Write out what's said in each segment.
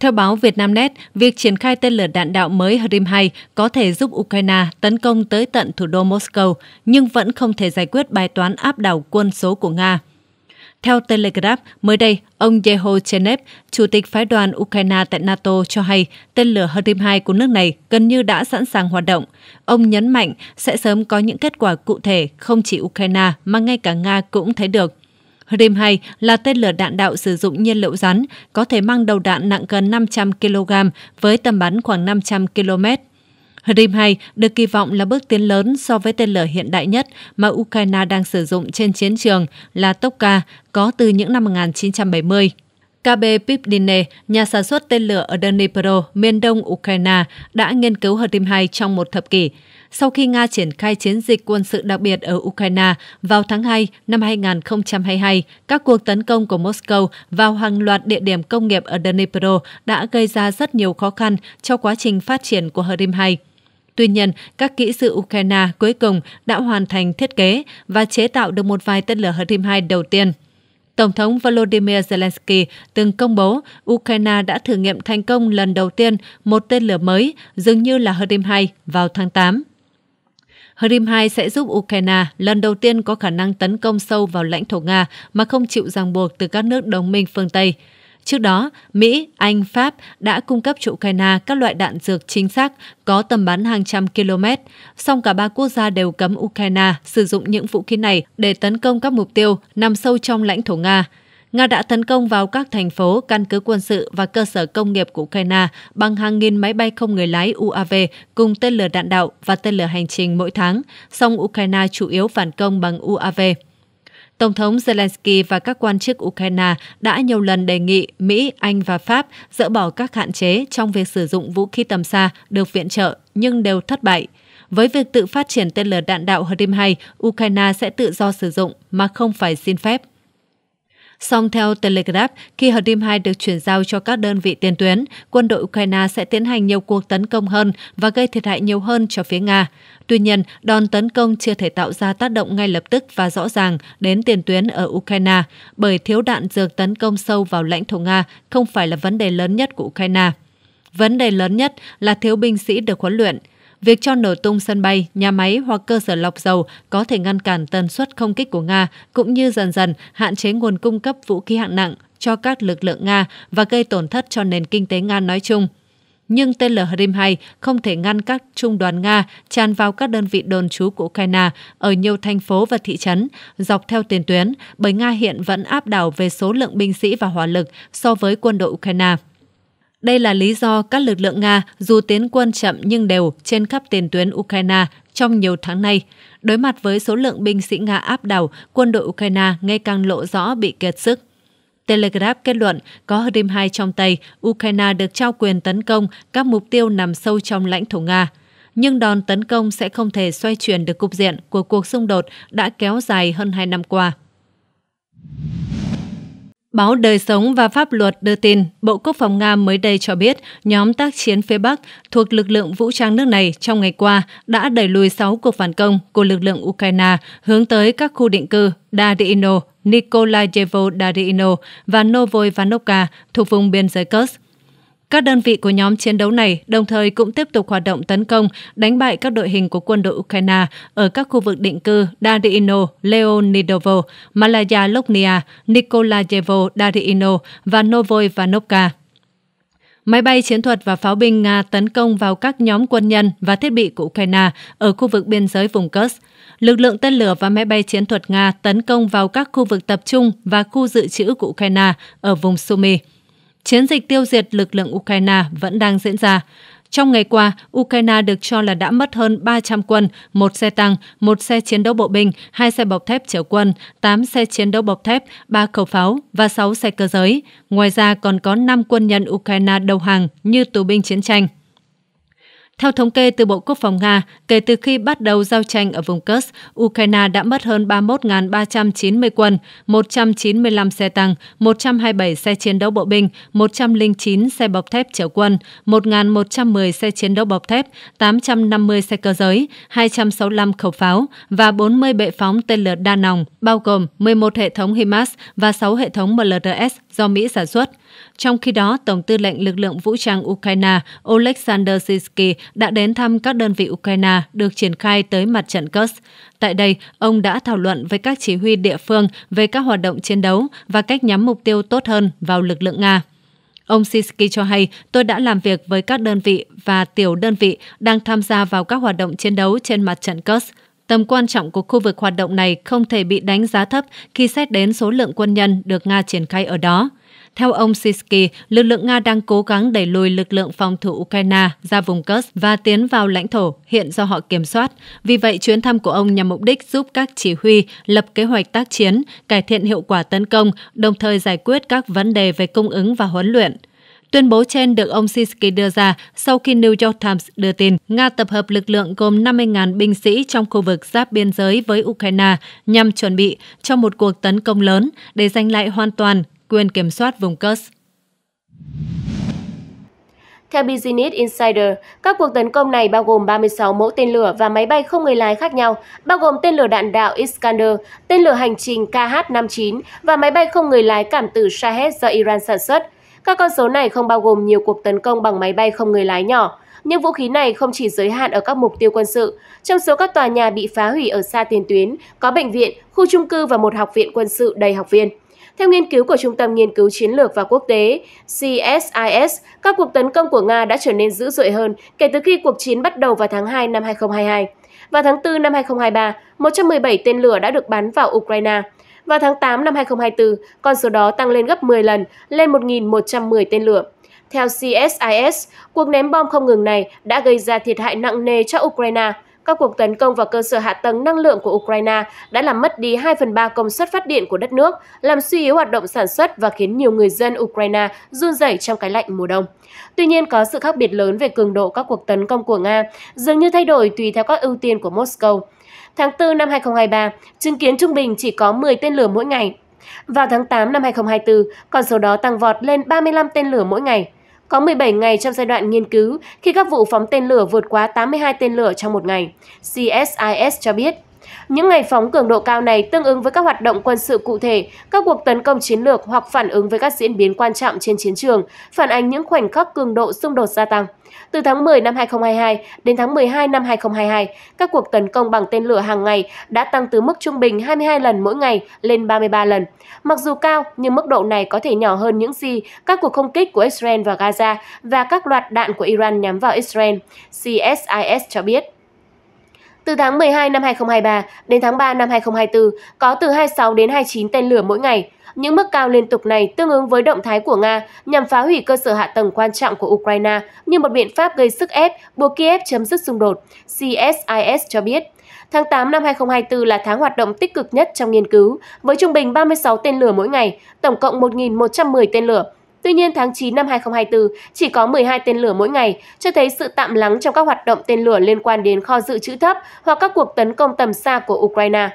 Theo báo Vietnamnet, việc triển khai tên lửa đạn đạo mới HRIM-2 có thể giúp Ukraine tấn công tới tận thủ đô Moscow, nhưng vẫn không thể giải quyết bài toán áp đảo quân số của Nga. Theo Telegraph, mới đây, ông Yeho Chenev, chủ tịch phái đoàn Ukraine tại NATO cho hay tên lửa HRIM-2 của nước này gần như đã sẵn sàng hoạt động. Ông nhấn mạnh sẽ sớm có những kết quả cụ thể không chỉ Ukraine mà ngay cả Nga cũng thấy được. HRIM-2 là tên lửa đạn đạo sử dụng nhiên liệu rắn, có thể mang đầu đạn nặng gần 500 kg với tầm bắn khoảng 500 km. HRIM-2 được kỳ vọng là bước tiến lớn so với tên lửa hiện đại nhất mà Ukraine đang sử dụng trên chiến trường là Tokka có từ những năm 1970. KB Pipdine, nhà sản xuất tên lửa ở Dnipro, miền đông Ukraine, đã nghiên cứu HRIM-2 trong một thập kỷ sau khi Nga triển khai chiến dịch quân sự đặc biệt ở Ukraine vào tháng 2 năm 2022. Các cuộc tấn công của Moscow vào hàng loạt địa điểm công nghiệp ở Dnipro đã gây ra rất nhiều khó khăn cho quá trình phát triển của Hrim 2. Tuy nhiên, các kỹ sư Ukraine cuối cùng đã hoàn thành thiết kế và chế tạo được một vài tên lửa Hrim 2 đầu tiên. Tổng thống Volodymyr Zelensky từng công bố Ukraine đã thử nghiệm thành công lần đầu tiên một tên lửa mới, dường như là Hrim-2, vào tháng 8. Crimea sẽ giúp Ukraine lần đầu tiên có khả năng tấn công sâu vào lãnh thổ Nga mà không chịu ràng buộc từ các nước đồng minh phương Tây. Trước đó, Mỹ, Anh, Pháp đã cung cấp cho Ukraine các loại đạn dược chính xác có tầm bắn hàng trăm km, song cả ba quốc gia đều cấm Ukraine sử dụng những vũ khí này để tấn công các mục tiêu nằm sâu trong lãnh thổ Nga. Nga đã tấn công vào các thành phố, căn cứ quân sự và cơ sở công nghiệp của Ukraine bằng hàng nghìn máy bay không người lái UAV cùng tên lửa đạn đạo và tên lửa hành trình mỗi tháng, song Ukraine chủ yếu phản công bằng UAV. Tổng thống Zelensky và các quan chức Ukraine đã nhiều lần đề nghị Mỹ, Anh và Pháp dỡ bỏ các hạn chế trong việc sử dụng vũ khí tầm xa được viện trợ nhưng đều thất bại. Với việc tự phát triển tên lửa đạn đạo HIMARS 2, Ukraine sẽ tự do sử dụng mà không phải xin phép. Song theo Telegraph, khi hạt đêm 2 được chuyển giao cho các đơn vị tiền tuyến, quân đội Ukraine sẽ tiến hành nhiều cuộc tấn công hơn và gây thiệt hại nhiều hơn cho phía Nga. Tuy nhiên, đòn tấn công chưa thể tạo ra tác động ngay lập tức và rõ ràng đến tiền tuyến ở Ukraine, bởi thiếu đạn dược tấn công sâu vào lãnh thổ Nga không phải là vấn đề lớn nhất của Ukraine. Vấn đề lớn nhất là thiếu binh sĩ được huấn luyện – Việc cho nổ tung sân bay, nhà máy hoặc cơ sở lọc dầu có thể ngăn cản tần suất không kích của Nga, cũng như dần dần hạn chế nguồn cung cấp vũ khí hạng nặng cho các lực lượng Nga và gây tổn thất cho nền kinh tế Nga nói chung. Nhưng tên lửa Crimea không thể ngăn các trung đoàn Nga tràn vào các đơn vị đồn trú của Ukraine ở nhiều thành phố và thị trấn dọc theo tiền tuyến, bởi Nga hiện vẫn áp đảo về số lượng binh sĩ và hỏa lực so với quân đội Ukraine. Đây là lý do các lực lượng Nga dù tiến quân chậm nhưng đều trên khắp tiền tuyến Ukraine trong nhiều tháng nay. Đối mặt với số lượng binh sĩ Nga áp đảo, quân đội Ukraine ngày càng lộ rõ bị kiệt sức. Telegraph kết luận có Crimea trong tay, Ukraine được trao quyền tấn công các mục tiêu nằm sâu trong lãnh thổ Nga. Nhưng đòn tấn công sẽ không thể xoay chuyển được cục diện của cuộc xung đột đã kéo dài hơn 2 năm qua. Báo Đời Sống và Pháp Luật đưa tin, Bộ Quốc phòng Nga mới đây cho biết nhóm tác chiến phía Bắc thuộc lực lượng vũ trang nước này trong ngày qua đã đẩy lùi 6 cuộc phản công của lực lượng Ukraine hướng tới các khu định cư Darino, Nikolayevo Darino và Novoivanovka thuộc vùng biên giới Kursk các đơn vị của nhóm chiến đấu này đồng thời cũng tiếp tục hoạt động tấn công, đánh bại các đội hình của quân đội Ukraine ở các khu vực định cư Darino, Leonidovo, Malaya Loknia, Nikolayevo Darino và Novoy Vanovka. Máy bay chiến thuật và pháo binh Nga tấn công vào các nhóm quân nhân và thiết bị của Ukraine ở khu vực biên giới vùng Kursk. Lực lượng tên lửa và máy bay chiến thuật Nga tấn công vào các khu vực tập trung và khu dự trữ của Ukraine ở vùng Sumy chiến dịch tiêu diệt lực lượng Ukraine vẫn đang diễn ra. Trong ngày qua, Ukraine được cho là đã mất hơn 300 quân, một xe tăng, một xe chiến đấu bộ binh, hai xe bọc thép chở quân, 8 xe chiến đấu bọc thép, 3 khẩu pháo và 6 xe cơ giới. Ngoài ra còn có 5 quân nhân Ukraine đầu hàng như tù binh chiến tranh. Theo thống kê từ Bộ Quốc phòng Nga, kể từ khi bắt đầu giao tranh ở vùng Kursk, Ukraine đã mất hơn 31.390 quân, 195 xe tăng, 127 xe chiến đấu bộ binh, 109 xe bọc thép chở quân, 1.110 xe chiến đấu bọc thép, 850 xe cơ giới, 265 khẩu pháo và 40 bệ phóng tên lửa đa nòng, bao gồm 11 hệ thống HIMARS và 6 hệ thống MLRS do Mỹ sản xuất. Trong khi đó, Tổng tư lệnh lực lượng vũ trang Ukraine Oleksandr Sisky đã đến thăm các đơn vị Ukraine được triển khai tới mặt trận Kursk. Tại đây, ông đã thảo luận với các chỉ huy địa phương về các hoạt động chiến đấu và cách nhắm mục tiêu tốt hơn vào lực lượng Nga. Ông Sisky cho hay, tôi đã làm việc với các đơn vị và tiểu đơn vị đang tham gia vào các hoạt động chiến đấu trên mặt trận Kursk. Tầm quan trọng của khu vực hoạt động này không thể bị đánh giá thấp khi xét đến số lượng quân nhân được Nga triển khai ở đó. Theo ông Sisky, lực lượng Nga đang cố gắng đẩy lùi lực lượng phòng thủ Ukraine ra vùng Kursk và tiến vào lãnh thổ hiện do họ kiểm soát. Vì vậy, chuyến thăm của ông nhằm mục đích giúp các chỉ huy lập kế hoạch tác chiến, cải thiện hiệu quả tấn công, đồng thời giải quyết các vấn đề về cung ứng và huấn luyện. Tuyên bố trên được ông Sisky đưa ra sau khi New York Times đưa tin Nga tập hợp lực lượng gồm 50.000 binh sĩ trong khu vực giáp biên giới với Ukraine nhằm chuẩn bị cho một cuộc tấn công lớn để giành lại hoàn toàn quyền kiểm soát vùng Kursk. Theo Business Insider, các cuộc tấn công này bao gồm 36 mẫu tên lửa và máy bay không người lái khác nhau, bao gồm tên lửa đạn đạo Iskander, tên lửa hành trình KH-59 và máy bay không người lái cảm tử Shahed do Iran sản xuất. Các con số này không bao gồm nhiều cuộc tấn công bằng máy bay không người lái nhỏ. Những vũ khí này không chỉ giới hạn ở các mục tiêu quân sự. Trong số các tòa nhà bị phá hủy ở xa tiền tuyến, có bệnh viện, khu trung cư và một học viện quân sự đầy học viên. Theo nghiên cứu của Trung tâm Nghiên cứu Chiến lược và Quốc tế CSIS, các cuộc tấn công của Nga đã trở nên dữ dội hơn kể từ khi cuộc chiến bắt đầu vào tháng 2 năm 2022. Vào tháng 4 năm 2023, 117 tên lửa đã được bắn vào Ukraine. Vào tháng 8 năm 2024, con số đó tăng lên gấp 10 lần, lên 1.110 tên lửa. Theo CSIS, cuộc ném bom không ngừng này đã gây ra thiệt hại nặng nề cho Ukraine – các cuộc tấn công vào cơ sở hạ tầng năng lượng của Ukraine đã làm mất đi 2 phần 3 công suất phát điện của đất nước, làm suy yếu hoạt động sản xuất và khiến nhiều người dân Ukraine run rẩy trong cái lạnh mùa đông. Tuy nhiên, có sự khác biệt lớn về cường độ các cuộc tấn công của Nga, dường như thay đổi tùy theo các ưu tiên của Moscow. Tháng 4 năm 2023, chứng kiến trung bình chỉ có 10 tên lửa mỗi ngày. Vào tháng 8 năm 2024, con số đó tăng vọt lên 35 tên lửa mỗi ngày. Có 17 ngày trong giai đoạn nghiên cứu khi các vụ phóng tên lửa vượt quá 82 tên lửa trong một ngày, CSIS cho biết. Những ngày phóng cường độ cao này tương ứng với các hoạt động quân sự cụ thể, các cuộc tấn công chiến lược hoặc phản ứng với các diễn biến quan trọng trên chiến trường, phản ánh những khoảnh khắc cường độ xung đột gia tăng. Từ tháng 10 năm 2022 đến tháng 12 năm 2022, các cuộc tấn công bằng tên lửa hàng ngày đã tăng từ mức trung bình 22 lần mỗi ngày lên 33 lần. Mặc dù cao, nhưng mức độ này có thể nhỏ hơn những gì các cuộc không kích của Israel vào Gaza và các loạt đạn của Iran nhắm vào Israel, CSIS cho biết. Từ tháng 12 năm 2023 đến tháng 3 năm 2024, có từ 26 đến 29 tên lửa mỗi ngày. Những mức cao liên tục này tương ứng với động thái của Nga nhằm phá hủy cơ sở hạ tầng quan trọng của Ukraine như một biện pháp gây sức ép buộc Kiev chấm dứt xung đột, CSIS cho biết. Tháng 8 năm 2024 là tháng hoạt động tích cực nhất trong nghiên cứu, với trung bình 36 tên lửa mỗi ngày, tổng cộng 1.110 tên lửa. Tuy nhiên, tháng 9 năm 2024 chỉ có 12 tên lửa mỗi ngày, cho thấy sự tạm lắng trong các hoạt động tên lửa liên quan đến kho dự trữ thấp hoặc các cuộc tấn công tầm xa của Ukraine.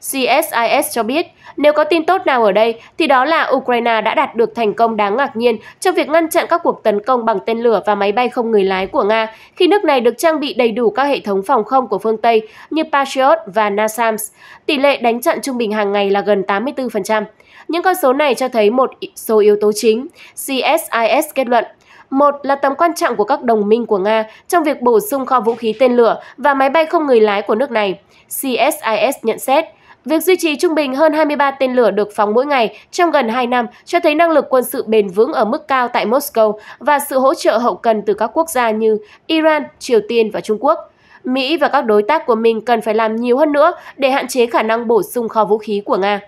CSIS cho biết, nếu có tin tốt nào ở đây thì đó là Ukraine đã đạt được thành công đáng ngạc nhiên trong việc ngăn chặn các cuộc tấn công bằng tên lửa và máy bay không người lái của Nga khi nước này được trang bị đầy đủ các hệ thống phòng không của phương Tây như Patriot và NASAMS. Tỷ lệ đánh chặn trung bình hàng ngày là gần 84%. Những con số này cho thấy một số yếu tố chính. CSIS kết luận một là tầm quan trọng của các đồng minh của Nga trong việc bổ sung kho vũ khí tên lửa và máy bay không người lái của nước này. CSIS nhận xét, việc duy trì trung bình hơn 23 tên lửa được phóng mỗi ngày trong gần 2 năm cho thấy năng lực quân sự bền vững ở mức cao tại Moscow và sự hỗ trợ hậu cần từ các quốc gia như Iran, Triều Tiên và Trung Quốc. Mỹ và các đối tác của mình cần phải làm nhiều hơn nữa để hạn chế khả năng bổ sung kho vũ khí của Nga.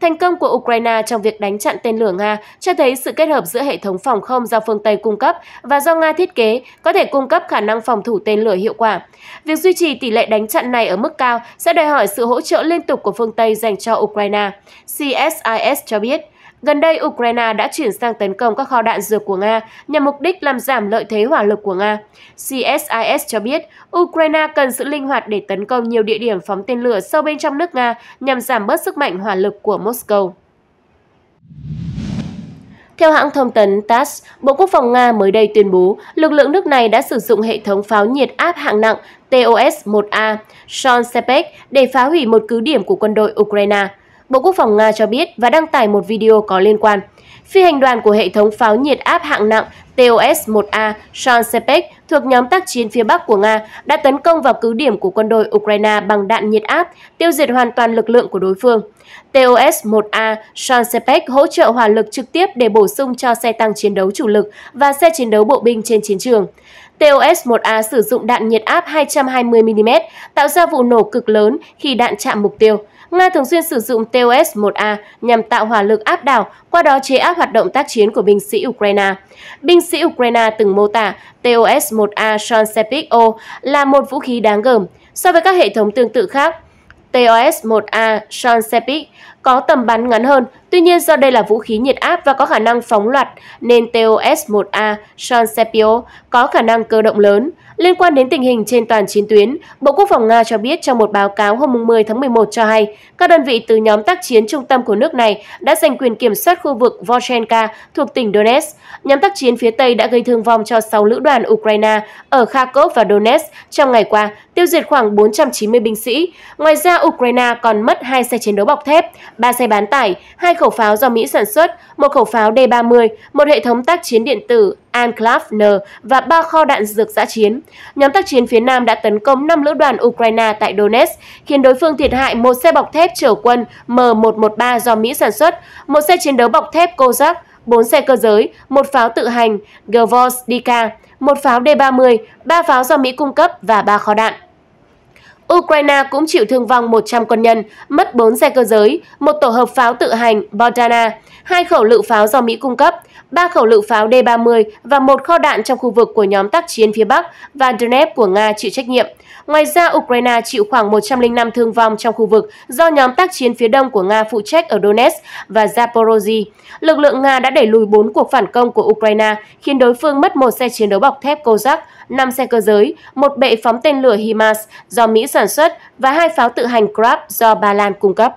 Thành công của Ukraine trong việc đánh chặn tên lửa Nga cho thấy sự kết hợp giữa hệ thống phòng không do phương Tây cung cấp và do Nga thiết kế có thể cung cấp khả năng phòng thủ tên lửa hiệu quả. Việc duy trì tỷ lệ đánh chặn này ở mức cao sẽ đòi hỏi sự hỗ trợ liên tục của phương Tây dành cho Ukraine, CSIS cho biết. Gần đây, Ukraine đã chuyển sang tấn công các kho đạn dược của Nga nhằm mục đích làm giảm lợi thế hỏa lực của Nga. CSIS cho biết, Ukraine cần sự linh hoạt để tấn công nhiều địa điểm phóng tên lửa sâu bên trong nước Nga nhằm giảm bớt sức mạnh hỏa lực của Moscow. Theo hãng thông tấn TASS, Bộ Quốc phòng Nga mới đây tuyên bố lực lượng nước này đã sử dụng hệ thống pháo nhiệt áp hạng nặng TOS-1A Sean Sepek để phá hủy một cứ điểm của quân đội Ukraine. Bộ Quốc phòng Nga cho biết và đăng tải một video có liên quan. Phi hành đoàn của hệ thống pháo nhiệt áp hạng nặng TOS-1A Shansepec thuộc nhóm tác chiến phía Bắc của Nga đã tấn công vào cứ điểm của quân đội Ukraine bằng đạn nhiệt áp, tiêu diệt hoàn toàn lực lượng của đối phương. TOS-1A Shansepec hỗ trợ hỏa lực trực tiếp để bổ sung cho xe tăng chiến đấu chủ lực và xe chiến đấu bộ binh trên chiến trường. TOS-1A sử dụng đạn nhiệt áp 220mm, tạo ra vụ nổ cực lớn khi đạn chạm mục tiêu. Nga thường xuyên sử dụng TOS-1A nhằm tạo hỏa lực áp đảo, qua đó chế áp hoạt động tác chiến của binh sĩ Ukraine. Binh sĩ Ukraine từng mô tả TOS-1A Transepik-O là một vũ khí đáng gờm so với các hệ thống tương tự khác. TOS-1A Transepik có tầm bắn ngắn hơn, tuy nhiên do đây là vũ khí nhiệt áp và có khả năng phóng loạt nên TOS-1A Transepio có khả năng cơ động lớn. Liên quan đến tình hình trên toàn chiến tuyến, Bộ Quốc phòng Nga cho biết trong một báo cáo hôm 10 tháng 11 cho hay, các đơn vị từ nhóm tác chiến trung tâm của nước này đã giành quyền kiểm soát khu vực Volchenka thuộc tỉnh Donetsk. Nhóm tác chiến phía Tây đã gây thương vong cho 6 lữ đoàn Ukraine ở Kharkov và Donetsk trong ngày qua, tiêu diệt khoảng 490 binh sĩ. Ngoài ra, Ukraine còn mất hai xe chiến đấu bọc thép, ba xe bán tải, hai khẩu pháo do Mỹ sản xuất, một khẩu pháo D-30, một hệ thống tác chiến điện tử Anclav N và ba kho đạn dược giã chiến. Nhóm tác chiến phía Nam đã tấn công 5 lữ đoàn Ukraine tại Donetsk, khiến đối phương thiệt hại một xe bọc thép chở quân M113 do Mỹ sản xuất, một xe chiến đấu bọc thép Kozak, 4 xe cơ giới, một pháo tự hành Gvozdika, một pháo D-30, ba pháo do Mỹ cung cấp và ba kho đạn. Ukraine cũng chịu thương vong 100 quân nhân, mất 4 xe cơ giới, một tổ hợp pháo tự hành Bordana, hai khẩu lựu pháo do Mỹ cung cấp, ba khẩu lựu pháo D-30 và một kho đạn trong khu vực của nhóm tác chiến phía Bắc và Donetsk của Nga chịu trách nhiệm. Ngoài ra, Ukraine chịu khoảng 105 thương vong trong khu vực do nhóm tác chiến phía đông của Nga phụ trách ở Donetsk và Zaporozhye. Lực lượng Nga đã đẩy lùi 4 cuộc phản công của Ukraine, khiến đối phương mất một xe chiến đấu bọc thép Kozak, 5 xe cơ giới, một bệ phóng tên lửa HIMARS do Mỹ sản xuất và hai pháo tự hành Grab do Ba Lan cung cấp.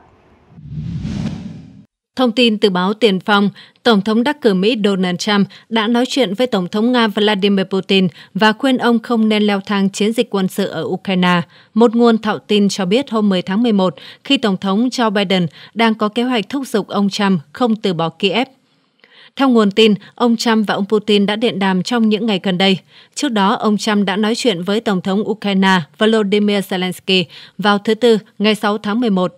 Thông tin từ báo Tiền Phong, Tổng thống đắc cử Mỹ Donald Trump đã nói chuyện với Tổng thống Nga Vladimir Putin và khuyên ông không nên leo thang chiến dịch quân sự ở Ukraine. Một nguồn thạo tin cho biết hôm 10 tháng 11, khi Tổng thống Joe Biden đang có kế hoạch thúc giục ông Trump không từ bỏ Kiev theo nguồn tin, ông Trump và ông Putin đã điện đàm trong những ngày gần đây. Trước đó, ông Trump đã nói chuyện với Tổng thống Ukraine Volodymyr Zelensky vào thứ Tư ngày 6 tháng 11.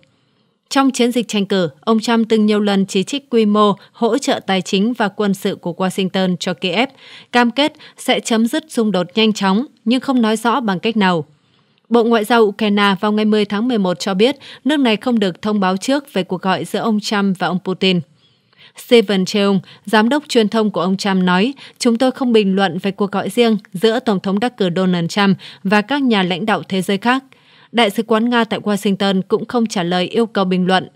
Trong chiến dịch tranh cử, ông Trump từng nhiều lần chỉ trích quy mô, hỗ trợ tài chính và quân sự của Washington cho Kiev, cam kết sẽ chấm dứt xung đột nhanh chóng, nhưng không nói rõ bằng cách nào. Bộ Ngoại giao Ukraine vào ngày 10 tháng 11 cho biết nước này không được thông báo trước về cuộc gọi giữa ông Trump và ông Putin. Stephen Cheung, giám đốc truyền thông của ông Trump nói, chúng tôi không bình luận về cuộc gọi riêng giữa Tổng thống đắc cử Donald Trump và các nhà lãnh đạo thế giới khác. Đại sứ quán Nga tại Washington cũng không trả lời yêu cầu bình luận.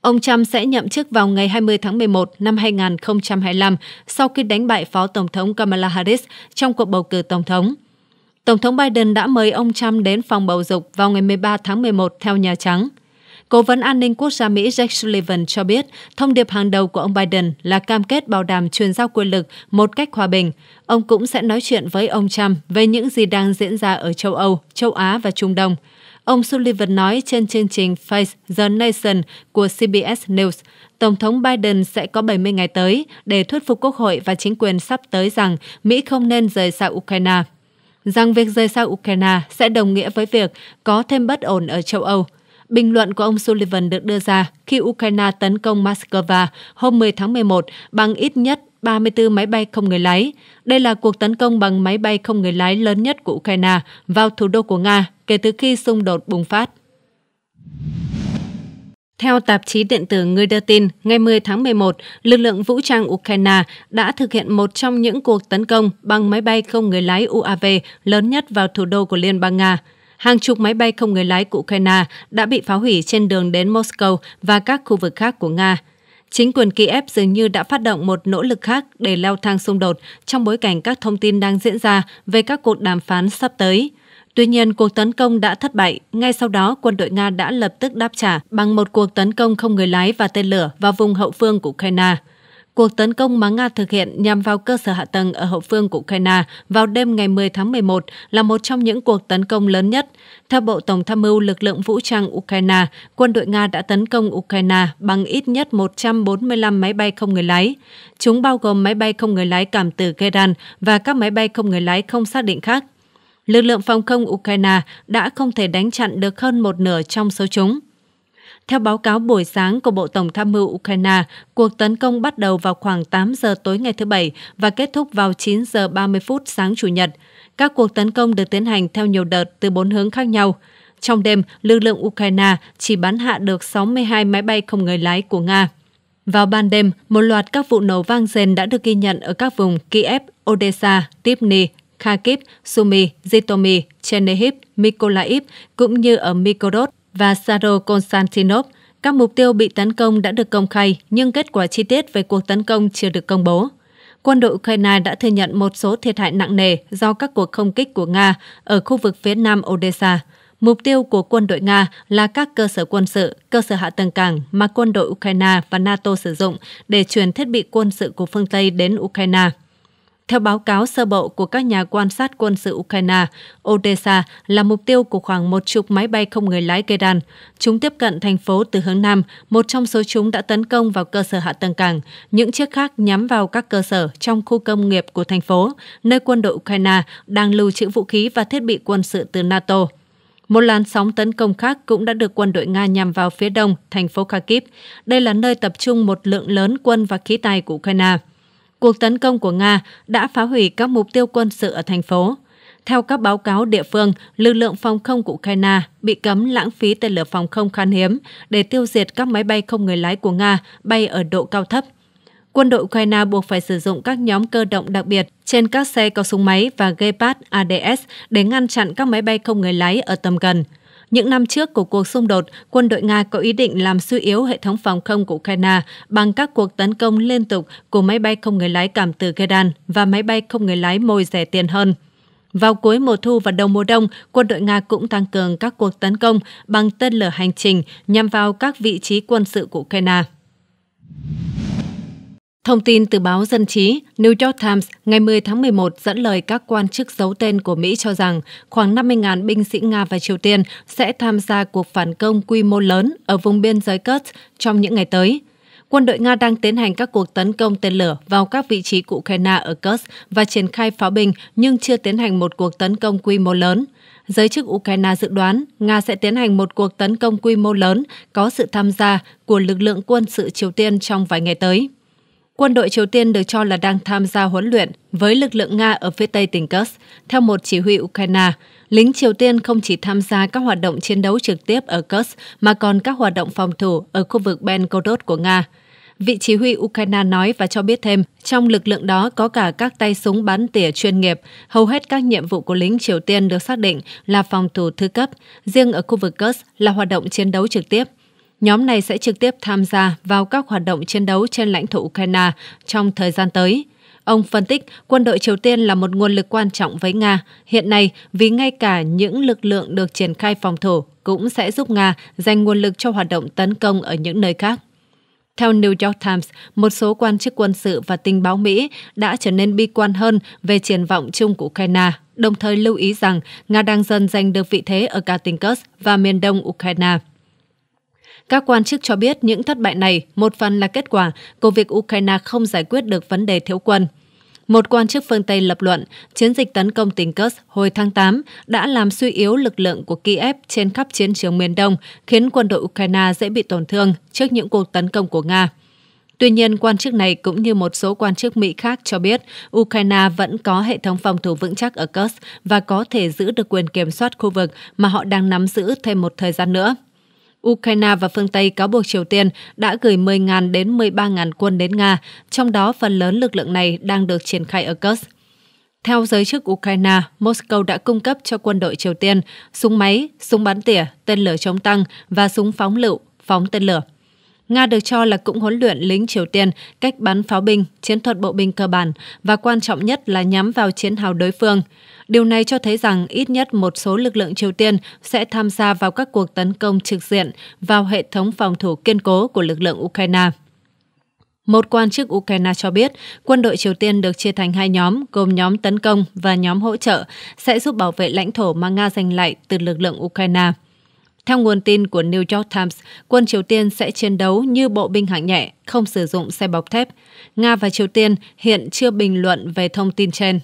Ông Trump sẽ nhậm chức vào ngày 20 tháng 11 năm 2025 sau khi đánh bại Phó Tổng thống Kamala Harris trong cuộc bầu cử Tổng thống. Tổng thống Biden đã mời ông Trump đến phòng bầu dục vào ngày 13 tháng 11 theo Nhà Trắng. Cố vấn an ninh quốc gia Mỹ Jake Sullivan cho biết, thông điệp hàng đầu của ông Biden là cam kết bảo đảm truyền giao quyền lực một cách hòa bình. Ông cũng sẽ nói chuyện với ông Trump về những gì đang diễn ra ở châu Âu, châu Á và Trung Đông. Ông Sullivan nói trên chương trình Face the Nation của CBS News, Tổng thống Biden sẽ có 70 ngày tới để thuyết phục Quốc hội và chính quyền sắp tới rằng Mỹ không nên rời xa Ukraine rằng việc rời xa Ukraine sẽ đồng nghĩa với việc có thêm bất ổn ở châu Âu, Bình luận của ông Sullivan được đưa ra khi Ukraine tấn công Moscow hôm 10 tháng 11 bằng ít nhất 34 máy bay không người lái. Đây là cuộc tấn công bằng máy bay không người lái lớn nhất của Ukraine vào thủ đô của Nga kể từ khi xung đột bùng phát. Theo tạp chí điện tử Người đưa tin, ngày 10 tháng 11, lực lượng vũ trang Ukraine đã thực hiện một trong những cuộc tấn công bằng máy bay không người lái UAV lớn nhất vào thủ đô của Liên bang Nga hàng chục máy bay không người lái của Ukraine đã bị phá hủy trên đường đến Moscow và các khu vực khác của Nga. Chính quyền Kiev dường như đã phát động một nỗ lực khác để leo thang xung đột trong bối cảnh các thông tin đang diễn ra về các cuộc đàm phán sắp tới. Tuy nhiên, cuộc tấn công đã thất bại. Ngay sau đó, quân đội Nga đã lập tức đáp trả bằng một cuộc tấn công không người lái và tên lửa vào vùng hậu phương của Ukraine. Cuộc tấn công mà Nga thực hiện nhằm vào cơ sở hạ tầng ở hậu phương của Ukraine vào đêm ngày 10 tháng 11 là một trong những cuộc tấn công lớn nhất. Theo Bộ Tổng tham mưu lực lượng vũ trang Ukraine, quân đội Nga đã tấn công Ukraine bằng ít nhất 145 máy bay không người lái. Chúng bao gồm máy bay không người lái cảm tử Geran và các máy bay không người lái không xác định khác. Lực lượng phòng không Ukraine đã không thể đánh chặn được hơn một nửa trong số chúng. Theo báo cáo buổi sáng của Bộ Tổng tham mưu Ukraine, cuộc tấn công bắt đầu vào khoảng 8 giờ tối ngày thứ Bảy và kết thúc vào 9 giờ 30 phút sáng Chủ nhật. Các cuộc tấn công được tiến hành theo nhiều đợt từ bốn hướng khác nhau. Trong đêm, lực lượng Ukraine chỉ bắn hạ được 62 máy bay không người lái của Nga. Vào ban đêm, một loạt các vụ nổ vang rền đã được ghi nhận ở các vùng Kiev, Odessa, Tipni, Kharkiv, Sumy, Zhytomyr, Chernihiv, Mykolaiv cũng như ở Mykolaiv và Saro Konstantinov, các mục tiêu bị tấn công đã được công khai, nhưng kết quả chi tiết về cuộc tấn công chưa được công bố. Quân đội Ukraine đã thừa nhận một số thiệt hại nặng nề do các cuộc không kích của Nga ở khu vực phía nam Odessa. Mục tiêu của quân đội Nga là các cơ sở quân sự, cơ sở hạ tầng cảng mà quân đội Ukraine và NATO sử dụng để chuyển thiết bị quân sự của phương Tây đến Ukraine. Theo báo cáo sơ bộ của các nhà quan sát quân sự Ukraine, Odessa là mục tiêu của khoảng một chục máy bay không người lái Iran. Chúng tiếp cận thành phố từ hướng Nam, một trong số chúng đã tấn công vào cơ sở hạ tầng cảng, những chiếc khác nhắm vào các cơ sở trong khu công nghiệp của thành phố, nơi quân đội Ukraine đang lưu trữ vũ khí và thiết bị quân sự từ NATO. Một làn sóng tấn công khác cũng đã được quân đội Nga nhằm vào phía đông, thành phố Kharkiv. Đây là nơi tập trung một lượng lớn quân và khí tài của Ukraine cuộc tấn công của Nga đã phá hủy các mục tiêu quân sự ở thành phố. Theo các báo cáo địa phương, lực lượng phòng không của Ukraine bị cấm lãng phí tên lửa phòng không khan hiếm để tiêu diệt các máy bay không người lái của Nga bay ở độ cao thấp. Quân đội Ukraine buộc phải sử dụng các nhóm cơ động đặc biệt trên các xe có súng máy và Gepard ADS để ngăn chặn các máy bay không người lái ở tầm gần – những năm trước của cuộc xung đột, quân đội Nga có ý định làm suy yếu hệ thống phòng không của Ukraine bằng các cuộc tấn công liên tục của máy bay không người lái cảm từ Gedan và máy bay không người lái mồi rẻ tiền hơn. Vào cuối mùa thu và đầu mùa đông, quân đội Nga cũng tăng cường các cuộc tấn công bằng tên lửa hành trình nhằm vào các vị trí quân sự của Ukraine. Thông tin từ báo Dân trí New York Times ngày 10 tháng 11 dẫn lời các quan chức giấu tên của Mỹ cho rằng khoảng 50.000 binh sĩ Nga và Triều Tiên sẽ tham gia cuộc phản công quy mô lớn ở vùng biên giới Kursk trong những ngày tới. Quân đội Nga đang tiến hành các cuộc tấn công tên lửa vào các vị trí của Ukraine ở Kursk và triển khai pháo binh nhưng chưa tiến hành một cuộc tấn công quy mô lớn. Giới chức Ukraine dự đoán Nga sẽ tiến hành một cuộc tấn công quy mô lớn có sự tham gia của lực lượng quân sự Triều Tiên trong vài ngày tới quân đội Triều Tiên được cho là đang tham gia huấn luyện với lực lượng Nga ở phía tây tỉnh Kursk. Theo một chỉ huy Ukraine, lính Triều Tiên không chỉ tham gia các hoạt động chiến đấu trực tiếp ở Kursk mà còn các hoạt động phòng thủ ở khu vực Belgorod của Nga. Vị chỉ huy Ukraine nói và cho biết thêm, trong lực lượng đó có cả các tay súng bắn tỉa chuyên nghiệp. Hầu hết các nhiệm vụ của lính Triều Tiên được xác định là phòng thủ thứ cấp, riêng ở khu vực Kursk là hoạt động chiến đấu trực tiếp. Nhóm này sẽ trực tiếp tham gia vào các hoạt động chiến đấu trên lãnh thổ Ukraine trong thời gian tới. Ông phân tích quân đội Triều Tiên là một nguồn lực quan trọng với Nga. Hiện nay, vì ngay cả những lực lượng được triển khai phòng thủ cũng sẽ giúp Nga dành nguồn lực cho hoạt động tấn công ở những nơi khác. Theo New York Times, một số quan chức quân sự và tình báo Mỹ đã trở nên bi quan hơn về triển vọng chung của Ukraine, đồng thời lưu ý rằng Nga đang dần giành được vị thế ở cả và miền đông Ukraine. Các quan chức cho biết những thất bại này một phần là kết quả của việc Ukraine không giải quyết được vấn đề thiếu quân. Một quan chức phương Tây lập luận, chiến dịch tấn công tỉnh Kursk hồi tháng 8 đã làm suy yếu lực lượng của Kiev trên khắp chiến trường miền Đông, khiến quân đội Ukraine dễ bị tổn thương trước những cuộc tấn công của Nga. Tuy nhiên, quan chức này cũng như một số quan chức Mỹ khác cho biết Ukraine vẫn có hệ thống phòng thủ vững chắc ở Kursk và có thể giữ được quyền kiểm soát khu vực mà họ đang nắm giữ thêm một thời gian nữa. Ukraine và phương Tây cáo buộc Triều Tiên đã gửi 10.000 đến 13.000 quân đến Nga, trong đó phần lớn lực lượng này đang được triển khai ở Kursk. Theo giới chức Ukraine, Moscow đã cung cấp cho quân đội Triều Tiên súng máy, súng bắn tỉa, tên lửa chống tăng và súng phóng lựu, phóng tên lửa. Nga được cho là cũng huấn luyện lính Triều Tiên cách bắn pháo binh, chiến thuật bộ binh cơ bản và quan trọng nhất là nhắm vào chiến hào đối phương. Điều này cho thấy rằng ít nhất một số lực lượng Triều Tiên sẽ tham gia vào các cuộc tấn công trực diện vào hệ thống phòng thủ kiên cố của lực lượng Ukraine. Một quan chức Ukraine cho biết, quân đội Triều Tiên được chia thành hai nhóm, gồm nhóm tấn công và nhóm hỗ trợ, sẽ giúp bảo vệ lãnh thổ mà Nga giành lại từ lực lượng Ukraine. Theo nguồn tin của New York Times, quân Triều Tiên sẽ chiến đấu như bộ binh hạng nhẹ, không sử dụng xe bọc thép. Nga và Triều Tiên hiện chưa bình luận về thông tin trên.